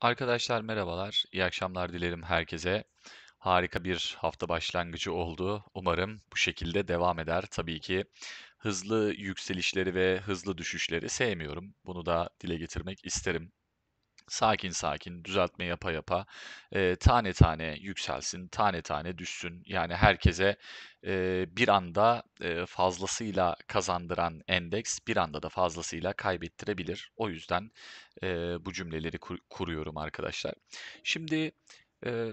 Arkadaşlar merhabalar, iyi akşamlar dilerim herkese. Harika bir hafta başlangıcı oldu. Umarım bu şekilde devam eder. Tabii ki hızlı yükselişleri ve hızlı düşüşleri sevmiyorum. Bunu da dile getirmek isterim sakin sakin düzeltme yapa yapa e, tane tane yükselsin, tane tane düşsün. Yani herkese e, bir anda e, fazlasıyla kazandıran endeks bir anda da fazlasıyla kaybettirebilir. O yüzden e, bu cümleleri kur kuruyorum arkadaşlar. Şimdi e,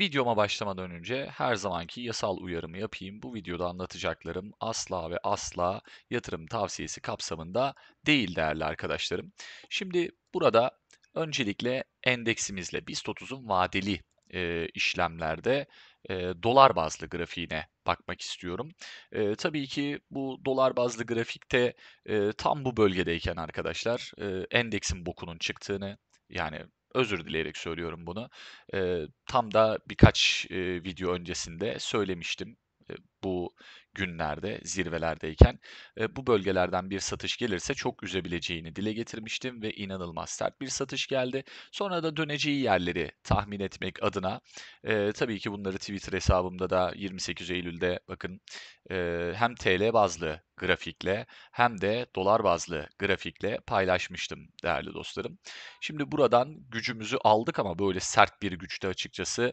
Videoma başlamadan önce her zamanki yasal uyarımı yapayım. Bu videoda anlatacaklarım asla ve asla yatırım tavsiyesi kapsamında değil değerli arkadaşlarım. Şimdi burada Öncelikle endeksimizle BIST 30'un vadeli e, işlemlerde e, dolar bazlı grafiğine bakmak istiyorum. E, tabii ki bu dolar bazlı grafikte e, tam bu bölgedeyken arkadaşlar e, endeksin bokunun çıktığını yani özür dileyerek söylüyorum bunu. E, tam da birkaç e, video öncesinde söylemiştim bu günlerde zirvelerdeyken e, bu bölgelerden bir satış gelirse çok üzebileceğini dile getirmiştim ve inanılmaz sert bir satış geldi. Sonra da döneceği yerleri tahmin etmek adına e, tabii ki bunları Twitter hesabımda da 28 Eylül'de bakın e, hem TL bazlı grafikle hem de dolar bazlı grafikle paylaşmıştım değerli dostlarım. Şimdi buradan gücümüzü aldık ama böyle sert bir güçte açıkçası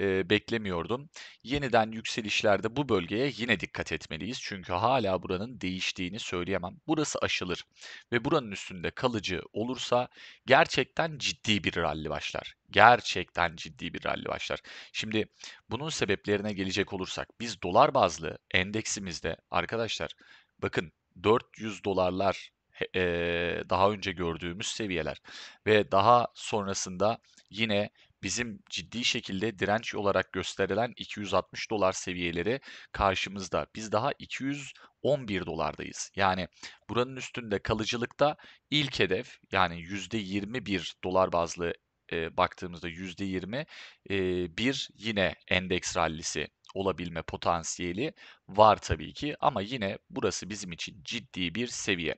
e, beklemiyordum. Yeniden yükselişlerde bu bölge bölgeye yine dikkat etmeliyiz. Çünkü hala buranın değiştiğini söyleyemem. Burası aşılır ve buranın üstünde kalıcı olursa gerçekten ciddi bir ralli başlar. Gerçekten ciddi bir ralli başlar. Şimdi bunun sebeplerine gelecek olursak biz dolar bazlı endeksimizde arkadaşlar bakın 400 dolarlar daha önce gördüğümüz seviyeler ve daha sonrasında yine bizim ciddi şekilde direnç olarak gösterilen 260 dolar seviyeleri karşımızda. Biz daha 211 dolardayız. Yani buranın üstünde kalıcılıkta ilk hedef yani %21 dolar bazlı e, baktığımızda %20 e, bir yine endeks rallisi olabilme potansiyeli var tabii ki ama yine burası bizim için ciddi bir seviye.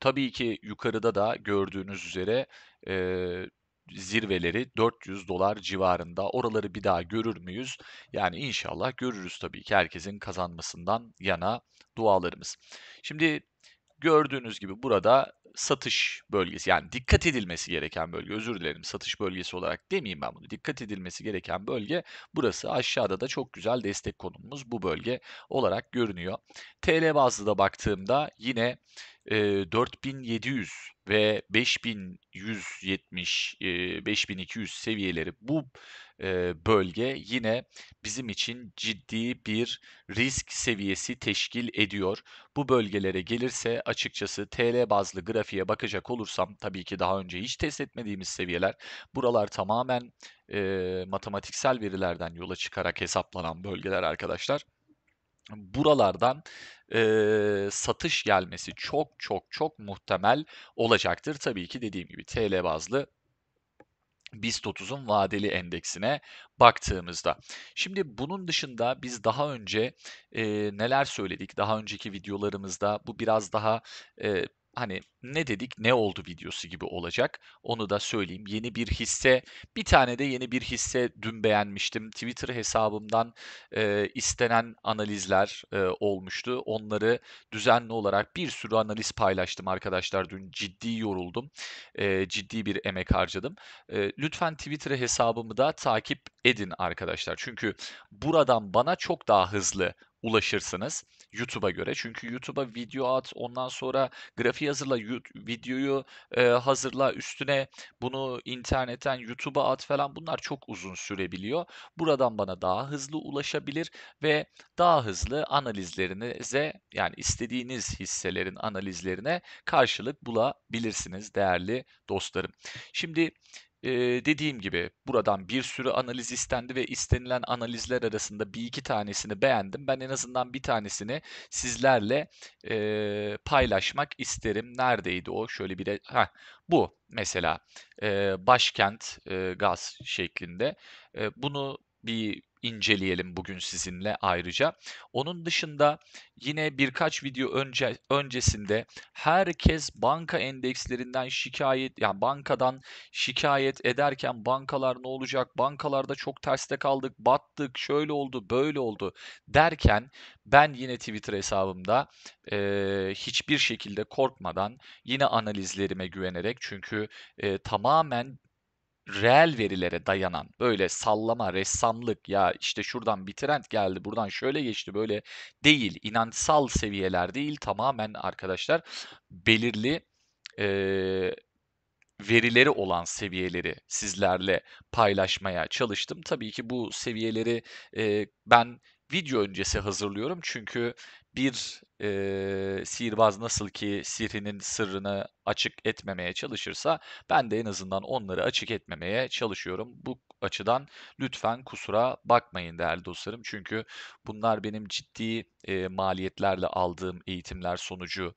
Tabii ki yukarıda da gördüğünüz üzere e, zirveleri 400 dolar civarında. Oraları bir daha görür müyüz? Yani inşallah görürüz tabii ki herkesin kazanmasından yana dualarımız. Şimdi gördüğünüz gibi burada satış bölgesi yani dikkat edilmesi gereken bölge özür dilerim satış bölgesi olarak demeyeyim ben bunu dikkat edilmesi gereken bölge burası aşağıda da çok güzel destek konumumuz bu bölge olarak görünüyor. TL bazlı da baktığımda yine 4700 ve 5170 5200 seviyeleri bu bölge yine bizim için ciddi bir risk seviyesi teşkil ediyor. Bu bölgelere gelirse açıkçası TL bazlı grafiğe bakacak olursam tabii ki daha önce hiç test etmediğimiz seviyeler buralar tamamen e, matematiksel verilerden yola çıkarak hesaplanan bölgeler arkadaşlar buralardan e, satış gelmesi çok çok çok muhtemel olacaktır. Tabii ki dediğim gibi TL bazlı BIST 30'un vadeli endeksine baktığımızda. Şimdi bunun dışında biz daha önce e, neler söyledik? Daha önceki videolarımızda bu biraz daha e, hani ne dedik ne oldu videosu gibi olacak. Onu da söyleyeyim. Yeni bir hisse, bir tane de yeni bir hisse dün beğenmiştim. Twitter hesabımdan e, istenen analizler e, olmuştu. Onları düzenli olarak bir sürü analiz paylaştım arkadaşlar. Dün ciddi yoruldum. E, ciddi bir emek harcadım. E, lütfen Twitter hesabımı da takip edin arkadaşlar. Çünkü buradan bana çok daha hızlı ulaşırsınız YouTube'a göre. Çünkü YouTube'a video at, ondan sonra grafiği hazırla, videoyu e, hazırla, üstüne bunu internetten YouTube'a at falan bunlar çok uzun sürebiliyor. Buradan bana daha hızlı ulaşabilir ve daha hızlı analizlerinize yani istediğiniz hisselerin analizlerine karşılık bulabilirsiniz değerli dostlarım. Şimdi ee, dediğim gibi buradan bir sürü analiz istendi ve istenilen analizler arasında bir iki tanesini beğendim. Ben en azından bir tanesini sizlerle e, paylaşmak isterim. Neredeydi o? Şöyle bir de ha bu mesela e, başkent e, gaz şeklinde. E, bunu bir inceleyelim bugün sizinle ayrıca. Onun dışında yine birkaç video önce öncesinde herkes banka endekslerinden şikayet yani bankadan şikayet ederken bankalar ne olacak? Bankalarda çok terste kaldık, battık, şöyle oldu, böyle oldu derken ben yine Twitter hesabımda e, hiçbir şekilde korkmadan yine analizlerime güvenerek çünkü e, tamamen reel verilere dayanan böyle sallama, ressamlık ya işte şuradan bir trend geldi, buradan şöyle geçti böyle değil. inansal seviyeler değil tamamen arkadaşlar belirli e, verileri olan seviyeleri sizlerle paylaşmaya çalıştım. Tabii ki bu seviyeleri e, ben video öncesi hazırlıyorum çünkü bir e, sihirbaz nasıl ki sihrinin sırrını açık etmemeye çalışırsa ben de en azından onları açık etmemeye çalışıyorum. Bu açıdan lütfen kusura bakmayın değerli dostlarım. Çünkü bunlar benim ciddi e, maliyetlerle aldığım eğitimler sonucu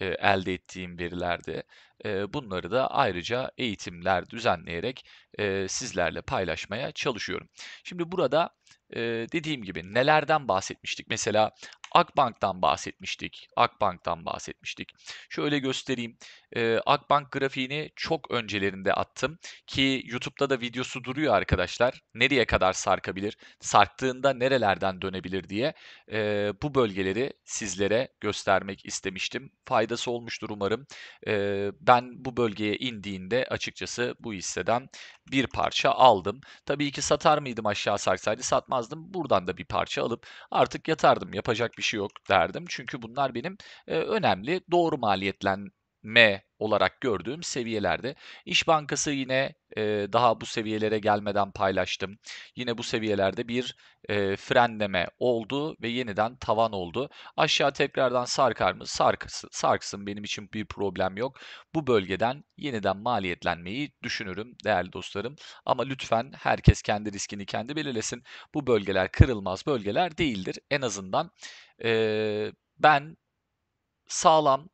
e, elde ettiğim verilerde. E, bunları da ayrıca eğitimler düzenleyerek e, sizlerle paylaşmaya çalışıyorum. Şimdi burada e, dediğim gibi nelerden bahsetmiştik? Mesela Akbank'tan bahsetmiştik. Akbank'tan bahsetmiştik. Şöyle göstereyim. Ee, Akbank grafiğini çok öncelerinde attım ki YouTube'da da videosu duruyor arkadaşlar. Nereye kadar sarkabilir? Sarktığında nerelerden dönebilir diye ee, bu bölgeleri sizlere göstermek istemiştim. Faydası olmuştur umarım. Ee, ben bu bölgeye indiğinde açıkçası bu hisseden bir parça aldım. Tabii ki satar mıydım aşağı sarksaydı satmazdım. Buradan da bir parça alıp artık yatardım. Yapacak bir bir şey yok derdim. Çünkü bunlar benim e, önemli doğru maliyetlenme olarak gördüğüm seviyelerde. İş Bankası yine e, daha bu seviyelere gelmeden paylaştım. Yine bu seviyelerde bir e, frenleme oldu ve yeniden tavan oldu. Aşağı tekrardan sarkar mı? Sarksın, sarksın benim için bir problem yok. Bu bölgeden yeniden maliyetlenmeyi düşünürüm değerli dostlarım. Ama lütfen herkes kendi riskini kendi belirlesin. Bu bölgeler kırılmaz bölgeler değildir. En azından e, ben sağlam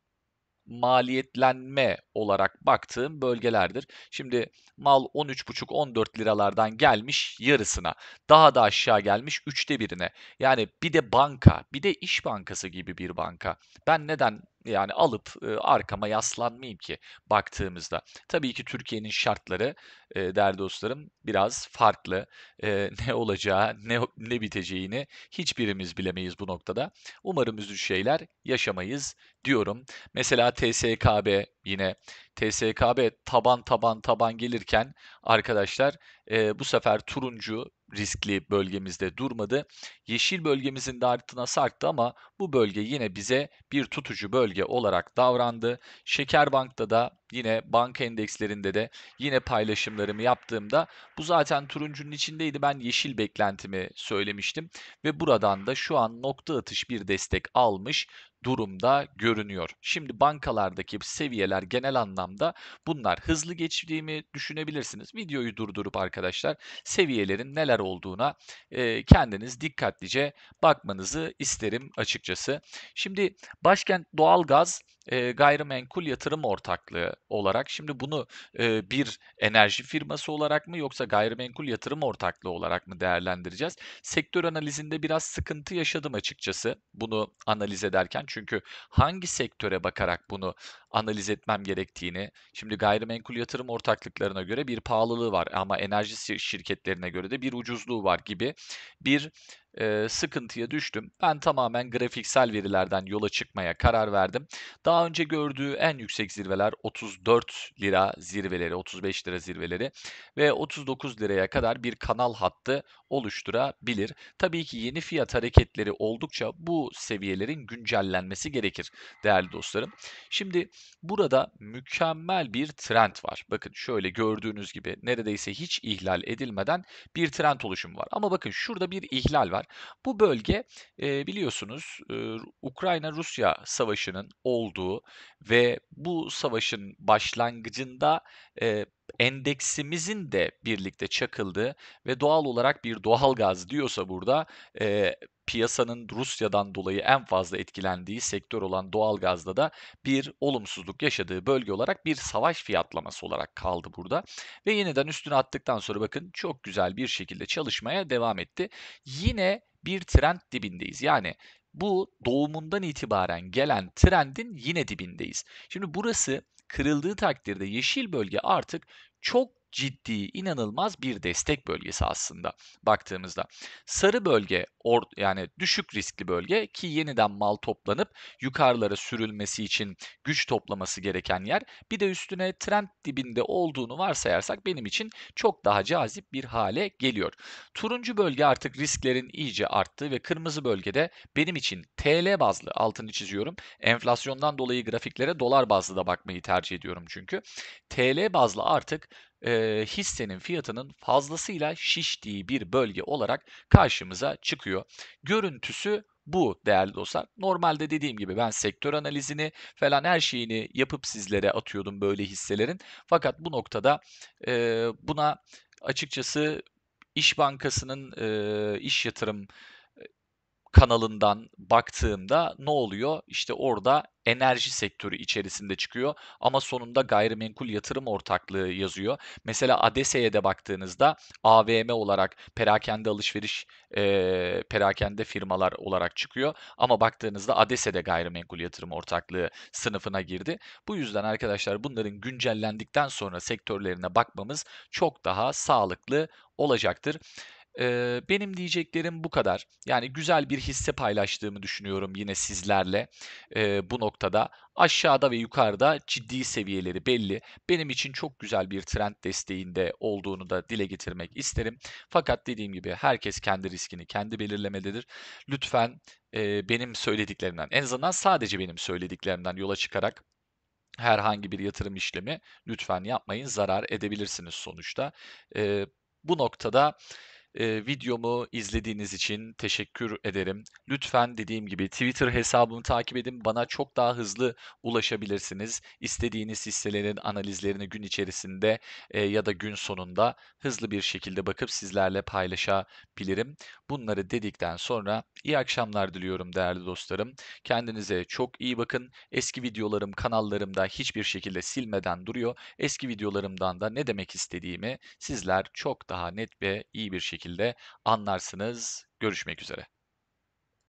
maliyetlenme olarak baktığım bölgelerdir. Şimdi mal 13,5-14 liralardan gelmiş yarısına. Daha da aşağı gelmiş üçte birine. Yani bir de banka, bir de iş bankası gibi bir banka. Ben neden yani alıp e, arkama yaslanmayayım ki baktığımızda. Tabii ki Türkiye'nin şartları e, değerli dostlarım biraz farklı. E, ne olacağı, ne, ne biteceğini hiçbirimiz bilemeyiz bu noktada. Umarım üzücü şeyler yaşamayız diyorum. Mesela TSKB yine TSKB taban taban taban gelirken arkadaşlar e, bu sefer turuncu riskli bölgemizde durmadı. Yeşil bölgemizin de artına sarktı ama bu bölge yine bize bir tutucu bölge olarak davrandı. Şeker bankta da yine banka endekslerinde de yine paylaşımlarımı yaptığımda bu zaten turuncunun içindeydi. Ben yeşil beklentimi söylemiştim ve buradan da şu an nokta atış bir destek almış durumda görünüyor. Şimdi bankalardaki seviyeler genel anlamda bunlar hızlı geçtiğimi düşünebilirsiniz. Videoyu durdurup arkadaşlar seviyelerin neler olduğuna e, kendiniz dikkatlice bakmanızı isterim açıkçası. Şimdi başkent doğalgaz e, gayrimenkul yatırım ortaklığı olarak şimdi bunu e, bir enerji firması olarak mı yoksa gayrimenkul yatırım ortaklığı olarak mı değerlendireceğiz? Sektör analizinde biraz sıkıntı yaşadım açıkçası bunu analiz ederken çünkü hangi sektöre bakarak bunu analiz etmem gerektiğini şimdi gayrimenkul yatırım ortaklıklarına göre bir pahalılığı var ama enerji şirketlerine göre de bir ucuzluğu var gibi bir e, sıkıntıya düştüm. Ben tamamen grafiksel verilerden yola çıkmaya karar verdim. Daha önce gördüğü en yüksek zirveler 34 lira zirveleri, 35 lira zirveleri ve 39 liraya kadar bir kanal hattı oluşturabilir. Tabii ki yeni fiyat hareketleri oldukça bu seviyelerin güncellenmesi gerekir değerli dostlarım. Şimdi burada mükemmel bir trend var. Bakın şöyle gördüğünüz gibi neredeyse hiç ihlal edilmeden bir trend oluşumu var. Ama bakın şurada bir ihlal var. Bu bölge e, biliyorsunuz e, Ukrayna-Rusya savaşının olduğu ve bu savaşın başlangıcında e, endeksimizin de birlikte çakıldığı ve doğal olarak bir doğal gaz diyorsa burada e, piyasanın Rusya'dan dolayı en fazla etkilendiği sektör olan doğal gazda da bir olumsuzluk yaşadığı bölge olarak bir savaş fiyatlaması olarak kaldı burada. Ve yeniden üstüne attıktan sonra bakın çok güzel bir şekilde çalışmaya devam etti. Yine bir trend dibindeyiz. Yani bu doğumundan itibaren gelen trendin yine dibindeyiz. Şimdi burası kırıldığı takdirde yeşil bölge artık çok ciddi, inanılmaz bir destek bölgesi aslında baktığımızda. Sarı bölge or, yani düşük riskli bölge ki yeniden mal toplanıp yukarılara sürülmesi için güç toplaması gereken yer. Bir de üstüne trend dibinde olduğunu varsayarsak benim için çok daha cazip bir hale geliyor. Turuncu bölge artık risklerin iyice arttığı ve kırmızı bölgede benim için TL bazlı altını çiziyorum. Enflasyondan dolayı grafiklere dolar bazlı da bakmayı tercih ediyorum çünkü. TL bazlı artık e, hissenin fiyatının fazlasıyla şiştiği bir bölge olarak karşımıza çıkıyor. Görüntüsü bu değerli dostlar. Normalde dediğim gibi ben sektör analizini falan her şeyini yapıp sizlere atıyordum böyle hisselerin. Fakat bu noktada e, buna açıkçası İş Bankası'nın e, iş yatırım kanalından baktığımda ne oluyor? İşte orada enerji sektörü içerisinde çıkıyor ama sonunda gayrimenkul yatırım ortaklığı yazıyor. Mesela ADESE'ye de baktığınızda AVM olarak perakende alışveriş e, perakende firmalar olarak çıkıyor ama baktığınızda ADESE de gayrimenkul yatırım ortaklığı sınıfına girdi. Bu yüzden arkadaşlar bunların güncellendikten sonra sektörlerine bakmamız çok daha sağlıklı olacaktır. Ee, benim diyeceklerim bu kadar. Yani güzel bir hisse paylaştığımı düşünüyorum yine sizlerle ee, bu noktada. Aşağıda ve yukarıda ciddi seviyeleri belli. Benim için çok güzel bir trend desteğinde olduğunu da dile getirmek isterim. Fakat dediğim gibi herkes kendi riskini kendi belirlemededir. Lütfen e, benim söylediklerimden en azından sadece benim söylediklerimden yola çıkarak herhangi bir yatırım işlemi lütfen yapmayın. Zarar edebilirsiniz sonuçta. E, bu noktada videomu izlediğiniz için teşekkür ederim. Lütfen dediğim gibi Twitter hesabımı takip edin. Bana çok daha hızlı ulaşabilirsiniz. İstediğiniz hisselerin analizlerini gün içerisinde ya da gün sonunda hızlı bir şekilde bakıp sizlerle paylaşabilirim. Bunları dedikten sonra iyi akşamlar diliyorum değerli dostlarım. Kendinize çok iyi bakın. Eski videolarım kanallarımda hiçbir şekilde silmeden duruyor. Eski videolarımdan da ne demek istediğimi sizler çok daha net ve iyi bir şekilde şekilde anlarsınız. Görüşmek üzere.